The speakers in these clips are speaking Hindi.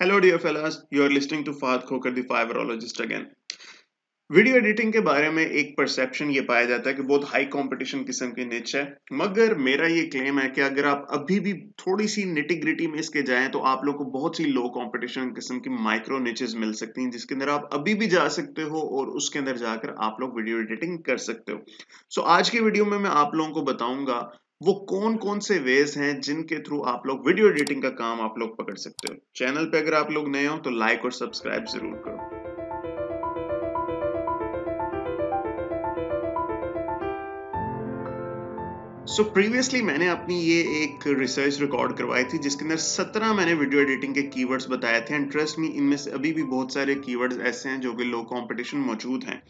hello dear fellas you are listening to फाद खोकर the fiverrologist again video editing के बारे में एक परसेप्शन ये पाया जाता है कि बहुत हाई कंपटीशन किस्म की निच है मगर मेरा ये क्लेम है कि अगर आप अभी भी थोड़ी सी निटिग्रिटी में इसके जाएं तो आप लोग को बहुत सी लो कंपटीशन किस्म की माइक्रो निचेस मिल सकती हैं जिसके अंदर आप अभी भी जा सकते हो और उसके अंदर जाकर आप लोग वीडियो एडिटिंग कर सकते हो सो so, आज के वीडियो में मैं आप लोगों को बताऊंगा वो कौन कौन से वेज हैं जिनके थ्रू आप लोग वीडियो एडिटिंग का काम आप लोग पकड़ सकते हो चैनल पे अगर आप लोग नए हो तो लाइक और सब्सक्राइब जरूर करो सो so प्रीवियसली मैंने अपनी ये एक रिसर्च रिकॉर्ड करवाई थी जिसके अंदर सत्रह मैंने वीडियो एडिटिंग के कीवर्ड्स बताए थे एंड ट्रस्ट मी इनमें से अभी भी बहुत सारे कीवर्ड्स ऐसे हैं जो कि लो कंपटीशन मौजूद हैं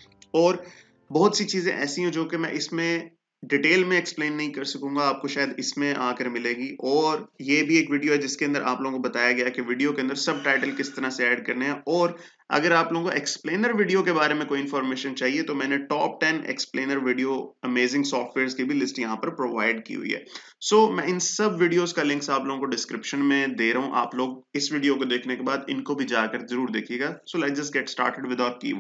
और बहुत सी चीज़ें ऐसी हैं जो कि मैं इसमें डिटेल में एक्सप्लेन नहीं कर सकूंगा आपको शायद इसमें आकर मिलेगी और ये भी एक वीडियो है जिसके अंदर आप लोगों को बताया गया कि वीडियो के अंदर सब टाइटल किस तरह से ऐड करने हैं और अगर आप लोगों को एक्सप्लेनर वीडियो के बारे में कोई इन्फॉर्मेशन चाहिए तो मैंने top ten explainer video amazing softwares की भी लिस्ट यहाँ पर प्रोवाइड की हुई है सो so, मैं इन सब वीडियोस का लिंक्स आप लोगों को डिस्क्रिप्शन में दे रहा हूँ आप लोग इस वीडियो को देखने के बाद इनको भी जाकर जरूर देखिएगा so let just get started with our की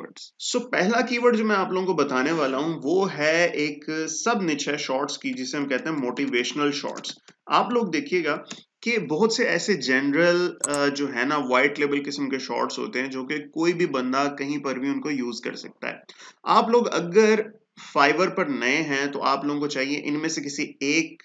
सो पहला की जो मैं आप लोगों को बताने वाला हूँ वो है एक सब निच है शॉर्ट्स की जिसे हम कहते हैं मोटिवेशनल शॉर्ट्स आप लोग देखिएगा कि बहुत से ऐसे जनरल जो है ना वाइट लेवल किस्म के शॉर्ट्स होते हैं जो कि कोई भी बंदा कहीं पर भी उनको यूज कर सकता है आप लोग अगर फाइवर पर नए हैं तो आप लोगों को चाहिए इनमें से किसी एक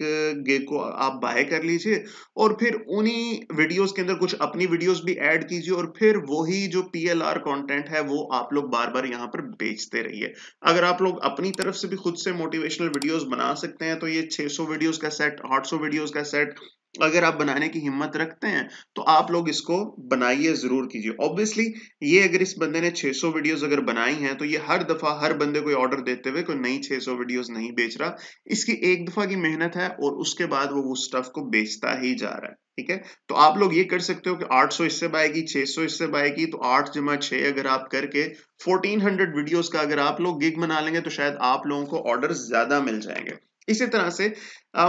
गिग को आप बाय कर लीजिए और फिर उन्हीं वीडियोस के अंदर कुछ अपनी वीडियोस भी ऐड कीजिए और फिर वही जो पीएलआर कंटेंट है वो आप लोग बार बार यहाँ पर बेचते रहिए अगर आप लोग अपनी तरफ से भी खुद से मोटिवेशनल वीडियोस बना सकते हैं तो ये 600 वीडियोस का सेट आठ वीडियोस का सेट अगर आप बनाने की हिम्मत रखते हैं तो आप लोग इसको बनाइए जरूर कीजिए ऑब्वियसली ये अगर इस बंदे ने 600 वीडियोस अगर बनाई हैं तो ये हर दफा हर बंदे को ऑर्डर देते हुए कोई नई 600 वीडियोस नहीं बेच रहा इसकी एक दफा की मेहनत है और उसके बाद वो उस स्टफ को बेचता ही जा रहा है ठीक है तो आप लोग ये कर सकते हो कि 800 इससे बाएगी 600 इससे बाएगी तो 8 जमा 6 अगर आप करके 1400 वीडियोस का अगर आप लोग गिग बना लेंगे तो शायद आप लोगों को ऑर्डर ज्यादा मिल जाएंगे इसी तरह से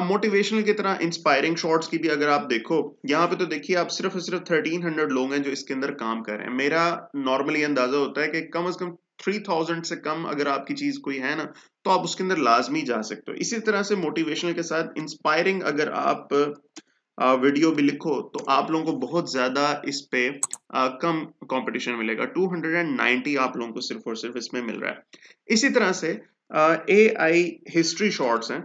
मोटिवेशनल की तरह इंस्पायरिंग शॉर्ट्स की भी अगर आप देखो यहाँ पे तो देखिए आप सिर्फ सिर्फ 1300 लोग हैं जो इसके अंदर काम कर रहे हैं मेरा नॉर्मली अंदाजा होता है कि कम अज कम 3000 से कम अगर आपकी चीज कोई है ना तो आप उसके अंदर लाजमी जा सकते हो इसी तरह से मोटिवेशनल के साथ इंस्पायरिंग अगर आप वीडियो भी लिखो तो आप लोगों को बहुत ज़्यादा इस पे आ, कम कॉम्पिटिशन मिलेगा टू आप लोगों को सिर्फ और सिर्फ इसमें मिल रहा है इसी तरह से ए आई हिस्ट्री शॉर्ट्स हैं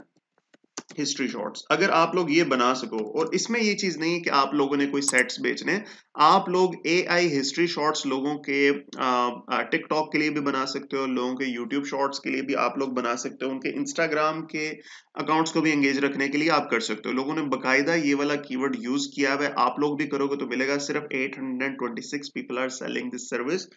हिस्ट्री शॉर्ट्स अगर आप लोग ये बना सको और इसमें ये चीज नहीं है कि आप लोगों ने कोई सेट्स बेचने आप लोग ए आई हिस्ट्री शॉर्ट्स लोगों के टिकटॉक के लिए भी बना सकते हो लोगों के यूट्यूब शॉर्ट्स के लिए भी आप लोग बना सकते हो उनके इंस्टाग्राम के अकाउंट्स को भी एंगेज रखने के लिए आप कर सकते हो लोगों ने बाकायदा ये वाला कीवर्ड यूज किया हुआ है आप लोग भी करोगे तो मिलेगा सिर्फ eight hundred and twenty six people are selling this service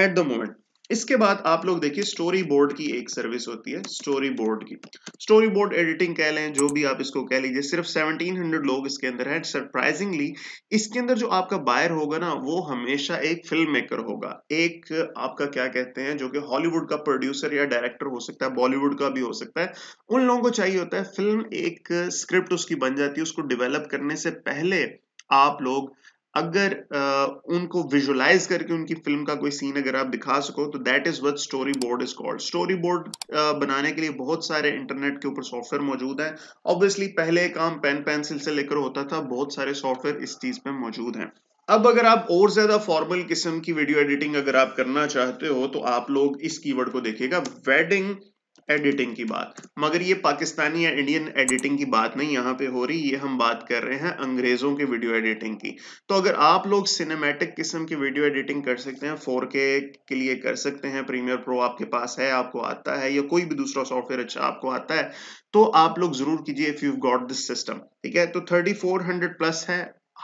at the moment इसके बाद आप लोग देखिए स्टोरी बोर्ड की एक सर्विस होती है स्टोरी बोर्ड की स्टोरी बोर्ड एडिटिंग कह लें जो भी आप इसको कह लीजिए सिर्फ 1700 लोग इसके अंदर हैं सरप्राइजिंगली इसके अंदर जो आपका बायर होगा ना वो हमेशा एक फिल्म मेकर होगा एक आपका क्या कहते हैं जो कि हॉलीवुड का प्रोड्यूसर या डायरेक्टर हो सकता है बॉलीवुड का भी हो सकता है उन लोगों को चाहिए होता है फिल्म एक स्क्रिप्ट उसकी बन जाती है उसको डिवेलप करने से पहले आप लोग अगर उनको विजुलाइज करके उनकी फिल्म का कोई सीन अगर आप दिखा सको तो that is what storyboard is called storyboard बनाने के लिए बहुत सारे इंटरनेट के ऊपर सॉफ्टवेयर मौजूद है ऑब्वियसली पहले काम पेन पेंसिल से लेकर होता था बहुत सारे सॉफ्टवेयर इस चीज पे मौजूद हैं अब अगर आप और ज्यादा फॉर्मल किस्म की वीडियो एडिटिंग अगर आप करना चाहते हो तो आप लोग इस कीवर्ड को देखिएगा वेडिंग एडिटिंग की बात मगर ये पाकिस्तानी या इंडियन एडिटिंग की बात नहीं यहाँ पे हो रही ये हम बात कर रहे हैं अंग्रेजों के वीडियो एडिटिंग की तो अगर आप लोग सिनेमैटिक किस्म की वीडियो एडिटिंग कर सकते हैं 4K के लिए कर सकते हैं प्रीमियर प्रो आपके पास है आपको आता है या कोई भी दूसरा सॉफ्टवेयर अच्छा आपको आता है तो आप लोग जरूर कीजिए if you got this system ठीक है तो थर्टी प्लस है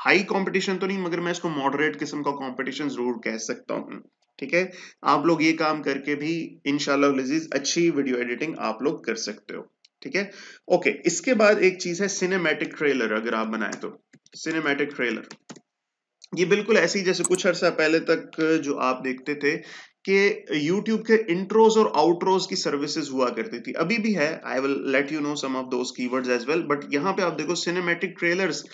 हाई कंपटीशन तो नहीं मगर मैं इसको मॉडरेट किस्म का कंपटीशन जरूर कह सकता हूँ ठीक है आप लोग ये काम करके भी इनशालाजीज अच्छी वीडियो एडिटिंग आप लोग कर सकते हो ठीक है ओके इसके बाद एक चीज है सिनेमैटिक ट्रेलर अगर आप बनाए तो सिनेमैटिक ट्रेलर ये बिल्कुल ऐसी जैसे कुछ अर्सा पहले तक जो आप देखते थे कि YouTube के इंट्रोज और आउट्रोज की सर्विसेज हुआ करती थी अभी भी है I will let you know some of keywords as well but यहाँ पे आप देखो सिनेमैटिक ट्रेलर्स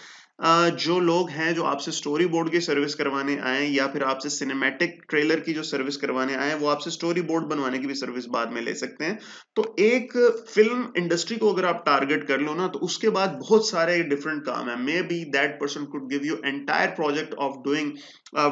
जो लोग हैं जो आपसे स्टोरी बोर्ड की सर्विस करवाने आए या फिर आपसे सिनेमैटिक ट्रेलर की जो सर्विस करवाने आए वो आपसे स्टोरी बोर्ड बनवाने की भी सर्विस बाद में ले सकते हैं तो एक फिल्म इंडस्ट्री को अगर आप टारगेट कर लो ना तो उसके बाद बहुत सारे डिफरेंट काम है maybe that person could give you entire project of doing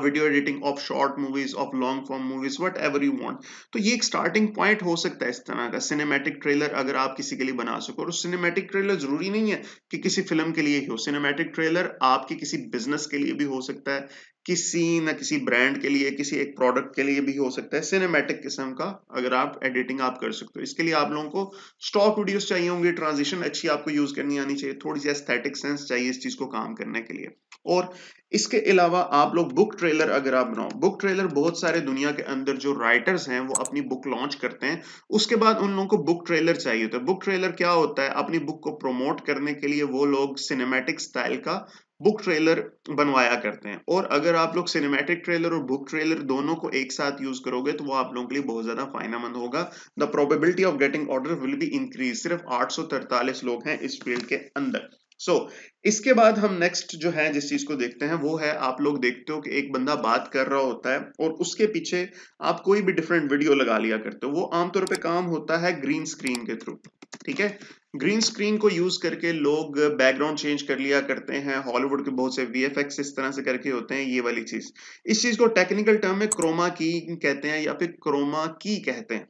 video editing of short movies of long form movies whatever you want तो ये एक स्टार्टिंग पॉइंट हो सकता है इस तरह का सिनेमैटिक ट्रेलर अगर आप किसी के लिए बना सको और सिनेमैटिक ट्रेलर जरूरी नहीं है कि किसी फिल्म के लिए ही हो सिनेमैटिक ट्रेलर सेलर आपके किसी बिजनेस के लिए भी हो सकता है किसी ना किसी ब्रांड के लिए किसी एक प्रोडक्ट के लिए भी हो सकता है सिनेमैटिक किस्म का अगर आप एडिटिंग आप कर सकते हो इसके लिए आप लोगों को स्टॉक वीडियोस चाहिए होंगे ट्रांजिशन अच्छी आपको यूज करनी आनी चाहिए थोड़ी सी एस्थेटिक सेंस चाहिए इस चीज को काम करने के लिए और इसके अलावा आप लोग बुक ट्रेलर अगर आप बनाओ बुक ट्रेलर बहुत सारे दुनिया के अंदर जो राइटर्स हैं वो अपनी बुक लॉन्च करते हैं उसके बाद उन लोगों को बुक ट्रेलर चाहिए होता है बुक ट्रेलर क्या होता है अपनी बुक को प्रमोट करने के लिए वो लोग सिनेमैटिक स्टाइल का बुक ट्रेलर बनवाया करते हैं और अगर आप लोग सिनेमैटिक ट्रेलर और बुक ट्रेलर दोनों को एक साथ यूज करोगे तो वो आप लोगों के लिए बहुत ज्यादा फायदेमंद होगा the probability of getting order will be increase सिर्फ आठ लोग हैं इस फील्ड के अंदर सो so, इसके बाद हम नेक्स्ट जो है जिस चीज को देखते हैं वो है आप लोग देखते हो कि एक बंदा बात कर रहा होता है और उसके पीछे आप कोई भी डिफरेंट वीडियो लगा लिया करते हो वो आमतौर पे काम होता है ग्रीन स्क्रीन के थ्रू ठीक है ग्रीन स्क्रीन को यूज करके लोग बैकग्राउंड चेंज कर लिया करते हैं हॉलीवुड के बहुत से वी इस तरह से करके होते हैं ये वाली चीज इस चीज को टेक्निकल टर्म में क्रोमा की कहते हैं या फिर क्रोमा की कहते हैं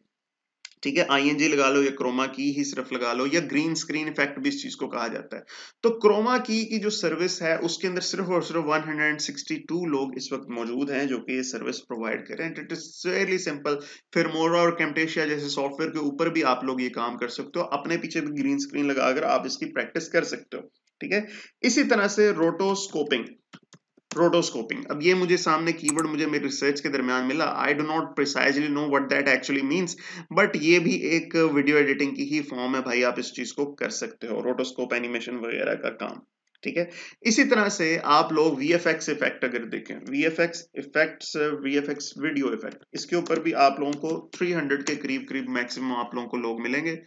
ठीक है आईएनजी लगा लो या क्रोमा की ही सिर्फ लगा लो या ग्रीन स्क्रीन इफेक्ट भी इस चीज को कहा जाता है तो क्रोमा की की जो सर्विस है उसके अंदर सिर्फ और सिर्फ 162 लोग इस वक्त मौजूद हैं जो कि ये सर्विस प्रोवाइड कर रहे हैं इट इज वेरी सिंपल मोरा और कैमटेशिया जैसे सॉफ्टवेयर के ऊपर भी आप लोग ये काम कर सकते हो अपने पीछे भी ग्रीन स्क्रीन लगाकर आप इसकी प्रैक्टिस कर सकते हो ठीक है इसी तरह से रोटोस्कोपिंग रोटोस्कोपिंग अब ये मुझे सामने कीवर्ड मुझे मेरे रिसर्च के दरमियान मिला I do not precisely know what that actually means but ये भी एक वीडियो एडिटिंग की ही फॉर्म है भाई आप इस चीज को कर सकते हो रोटोस्कोप एनिमेशन वगैरह का काम ठीक है इसी तरह से आप लोग वी एफ एक्स इफेक्ट अगर देखें V F X effect V F X video effect इसके ऊपर भी आप लोगों को 300 के करीब करीब मैक्सिमम आप लोगों को लोग मिलेंगे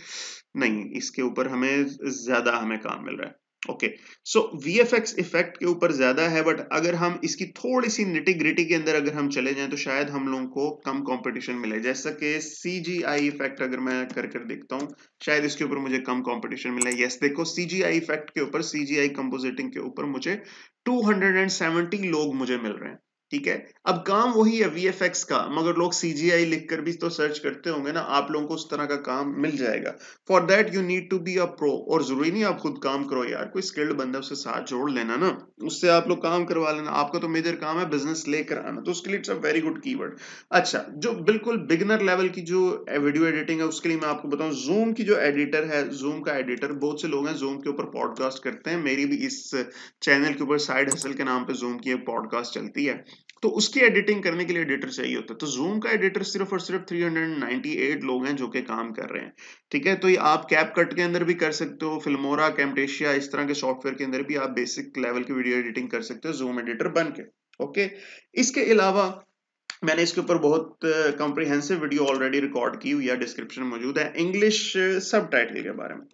नहीं इसके ऊपर हमें ज्यादा हमें काम मिल रहा है ओके सो वीएफएक्स इफेक्ट के ऊपर ज्यादा है बट अगर हम इसकी थोड़ी सी निटिग्रिटी के अंदर अगर हम चले जाएं तो शायद हम लोगों को कम कंपटीशन मिले जैसा कि सीजीआई इफेक्ट अगर मैं कर कर देखता हूं शायद इसके ऊपर मुझे कम कंपटीशन मिला यस yes, देखो सीजीआई इफेक्ट के ऊपर सीजीआई कंपोजिटिंग के ऊपर मुझे 270 लोग मुझे मिल रहे हैं ठीक है अब काम वही है वी का मगर लोग लिख लिखकर भी तो सर्च करते होंगे ना आप लोगों को उस तरह का काम मिल जाएगा for that you need to be a pro और जरूरी नहीं आप खुद काम करो यार कोई स्किल्ड बंदा उसके साथ जोड़ लेना ना उससे आप लोग काम करवा लेना आपका तो मेजर काम है बिजनेस लेकर आना तो उसके लिए इट्स अ वेरी गुड की अच्छा जो बिल्कुल बिगनर लेवल की जो वीडियो एडिटिंग है उसके लिए मैं आपको बताऊँ जूम की जो एडिटर है जूम का एडिटर बहुत से लोग हैं जूम के ऊपर पॉडकास्ट करते हैं मेरी भी इस चैनल के ऊपर साइड हसल के नाम पर जूम की पॉडकास्ट चलती है तो उसकी एडिटिंग करने के लिए एडिटर चाहिए होता है तो जूम का एडिटर सिर्फ और सिर्फ 398 लोग हैं जो के काम कर रहे हैं ठीक है तो ये आप कैप कट के अंदर भी कर सकते हो फिल्मोरा कैमटेशिया इस तरह के सॉफ्टवेयर के अंदर भी आप बेसिक लेवल की वीडियो एडिटिंग कर सकते हो जूम एडिटर बन के ओके इसके अलावा मैंने इसके ऊपर बहुत कॉम्प्रिहेंसिव वीडियो ऑलरेडी रिकॉर्ड की हुई है डिस्क्रिप्शन में मौजूद है इंग्लिश सब के बारे में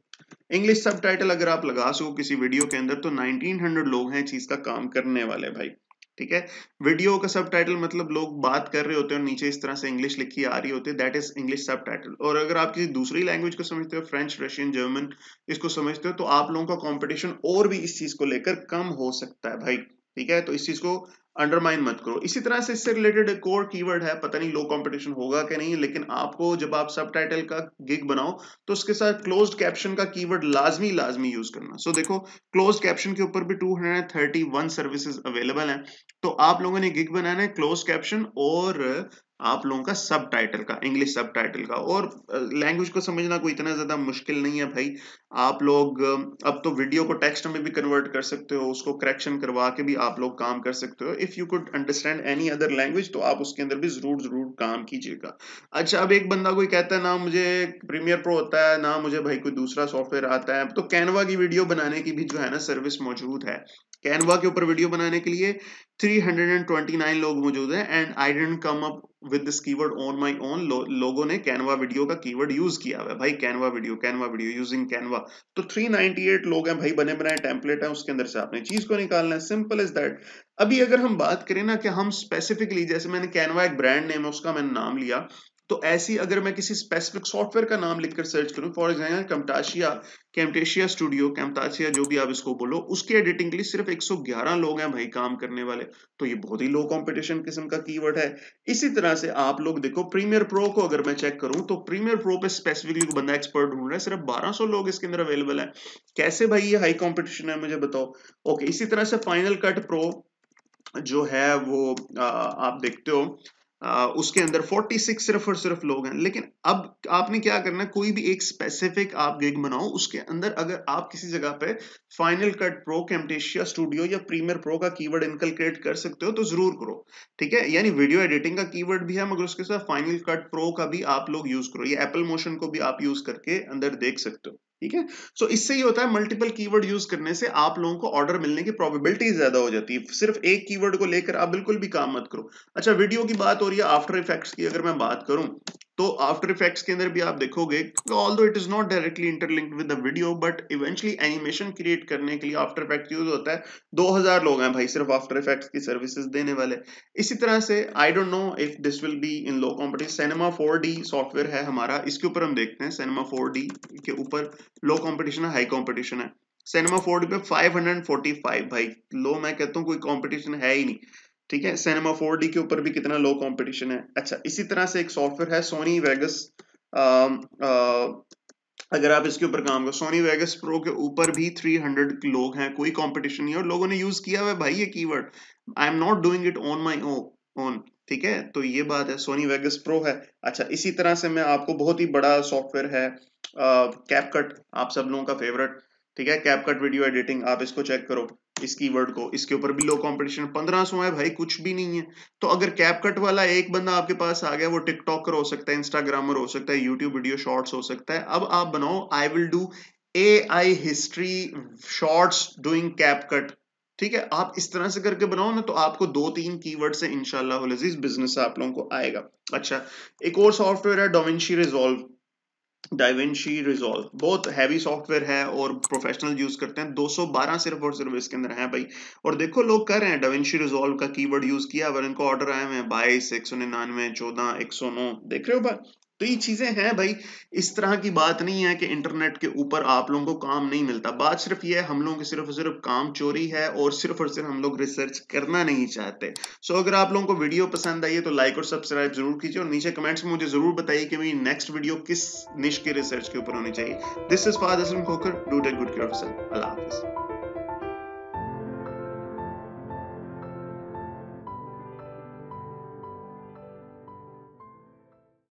इंग्लिश सब अगर आप लगा सको किसी वीडियो के अंदर तो 1900 लोग हैं चीज का काम करने वाले भाई ठीक है वीडियो का सब टाइटल मतलब लोग बात कर रहे होते हैं और नीचे इस तरह से इंग्लिश लिखी आ रही होती है that is English subtitle और अगर आप किसी दूसरी लैंग्वेज को समझते हो फ्रेंच रशियन जर्मन इसको समझते हो तो आप लोगों का कॉम्पिटिशन और भी इस चीज को लेकर कम हो सकता है भाई ठीक है तो इस चीज को अंडरमाइन मत करो इसी तरह से इससे रिलेटेड कोर कीवर्ड है पता नहीं लो कंपटीशन होगा कि नहीं लेकिन आपको जब आप सब टाइटल का गिग बनाओ तो उसके साथ क्लोज कैप्शन का कीवर्ड लाजमी लाजमी यूज करना सो so, देखो क्लोज कैप्शन के ऊपर भी 231 सर्विसेज अवेलेबल हैं तो आप लोगों ने गिग बनाना है क्लोज कैप्शन और आप लोगों का सब टाइटल का इंग्लिश सब टाइटल का और लैंग्वेज को समझना कोई इतना ज़्यादा मुश्किल नहीं है भाई आप लोग अब तो वीडियो को टेक्स्ट में भी कन्वर्ट कर सकते हो उसको करेक्शन करवा के भी आप लोग काम कर सकते हो if you could understand any other language तो आप उसके अंदर भी ज़रूर ज़रूर काम कीजिएगा अच्छा अब एक बंदा कोई कहता है ना मुझे प्रीमियर प्रो होता है ना मुझे भाई कोई दूसरा सॉफ्टवेयर आता है तो कैनवा की वीडियो बनाने की भी जो है ना सर्विस मौजूद है कैनवा के ऊपर वीडियो बनाने के लिए 329 लोग मौजूद हैं and I didn't come up with this keyword on my own लोगों ने कैनवा वीडियो का कीवर्ड यूज किया हुआ है भाई Canva video Canva video using Canva तो 398 लोग हैं भाई बने बनाए टेम्पलेट है उसके अंदर से आपने चीज को निकालना है सिंपल इज दैट अभी अगर हम बात करें ना कि हम स्पेसिफिकली जैसे मैंने कैनवा एक ब्रांड नेम है उसका मैंने नाम लिया तो ऐसी अगर मैं किसी स्पेसिफिक सॉफ्टवेयर का नाम लिखकर सर्च करूं for example Camtasia Camtasia studio Camtasia जो भी आप इसको बोलो उसके एडिटिंग के लिए सिर्फ 111 लोग हैं भाई काम करने वाले तो ये बहुत ही लो कंपटीशन किस्म का कीवर्ड है इसी तरह से आप लोग देखो प्रीमियर प्रो को अगर मैं चेक करूं तो प्रीमियर प्रो पे स्पेसिफिकली बंदा एक्सपर्ट ढूंढ रहा है सिर्फ बारह लोग इसके अंदर अवेलेबल है कैसे भाई ये हाई कॉम्पिटिशन है मुझे बताओ ओके इसी तरह से फाइनल कट प्रो जो है वो आ, आप देखते हो उसके अंदर 46 सिर्फ और सिर्फ लोग हैं लेकिन अब आपने क्या करना कोई भी एक स्पेसिफिक आप गिग बनाओ उसके अंदर अगर आप किसी जगह पे final cut pro Camtasia studio या प्रीमियर प्रो का कीवर्ड इनकलक्रेट कर सकते हो तो जरूर करो ठीक है यानी वीडियो एडिटिंग का कीवर्ड भी है मगर उसके साथ फाइनल कट प्रो का भी आप लोग यूज करो या एप्पल मोशन को भी आप यूज करके अंदर देख सकते हो ठीक है सो इससे ये होता है मल्टीपल कीवर्ड यूज करने से आप लोगों को ऑर्डर मिलने की प्रोबेबिलिटी ज्यादा हो जाती है सिर्फ एक कीवर्ड को लेकर आप बिल्कुल भी काम मत करो अच्छा वीडियो की बात हो रही है आफ्टर इफेक्ट्स की अगर मैं बात करूं तो आफ्टर इफेक्ट्स के अंदर भी आप देखोगे although it is not directly interlink with video but eventually animation create करने के लिए आफ्टर इफेक्ट यूज होता है 2000 लोग हैं भाई सिर्फ आफ्टर इफेक्ट्स की सर्विसेज देने वाले इसी तरह से I don't know if this will be in low competition Cinema four software है हमारा इसके ऊपर हम देखते हैं सिनेमा फोर के ऊपर लो कॉम्पिटिशन है हाई कॉम्पिटिशन है सिनेमा फोर पे 545 भाई लो मैं कहता हूँ कोई कॉम्पिटिशन है ही नहीं ठीक है सिनेमा फोर के ऊपर भी कितना लो कंपटीशन है अच्छा इसी तरह से एक सॉफ्टवेयर है सोनी वेगस अगर आप इसके ऊपर काम करो सोनी वेगस प्रो के ऊपर भी 300 लोग हैं कोई कंपटीशन नहीं और लोगों ने यूज किया हुआ भाई ये keyword I am not doing it on my own ठीक है तो ये बात है सोनी वेगस प्रो है अच्छा इसी तरह से मैं आपको बहुत ही बड़ा सॉफ्टवेयर है कैपकट आप सब लोगों का फेवरेट ठीक है कैपकट वीडियो एडिटिंग आप इसको चेक करो इस कीवर्ड को इसके ऊपर भी लो कंपटीशन पंद्रह सो है भाई कुछ भी नहीं है तो अगर कैप कट वाला एक बंदा आपके पास आ गया वो टिकटॉकर हो सकता है इंस्टाग्रामर हो सकता है यूट्यूब वीडियो शॉर्ट्स हो सकता है अब आप बनाओ I will do A I history shorts doing CapCut ठीक है आप इस तरह से करके बनाओ ना तो आपको दो तीन कीवर्ड से इनशालाजीज बिजनेस आप लोगों को आएगा अच्छा एक और सॉफ्टवेयर है डोमेंशी रिजोल्व डाइवेंशी रिजोल्व बहुत हैवी सॉफ्टवेयर है और प्रोफेशनल यूज करते हैं 212 सिर्फ और सिर्फ इसके अंदर है भाई और देखो लोग कर रहे हैं डाइवेंशी रिजोल्व का कीवर्ड यूज किया अगर इनको ऑर्डर आए हुए हैं बाईस एक सौ निन्यानवे चौदह एक सौ नौ देख रहे हो भाई तो ये चीजें हैं भाई इस तरह की बात नहीं है कि इंटरनेट के ऊपर आप लोगों को काम नहीं मिलता बात सिर्फ ये है हम लोगों की सिर्फ सिर्फ काम चोरी है और सिर्फ और सिर्फ हम लोग रिसर्च करना नहीं चाहते सो अगर आप लोगों को वीडियो पसंद आई है तो लाइक और सब्सक्राइब जरूर कीजिए और नीचे कमेंट्स में मुझे जरूर बताइए कि मेरी नेक्स्ट वीडियो किस निश के रिसर्च के ऊपर होनी चाहिए दिस इज फादर खोकर डू टेक गुड केयर अल्लाह हाफिज़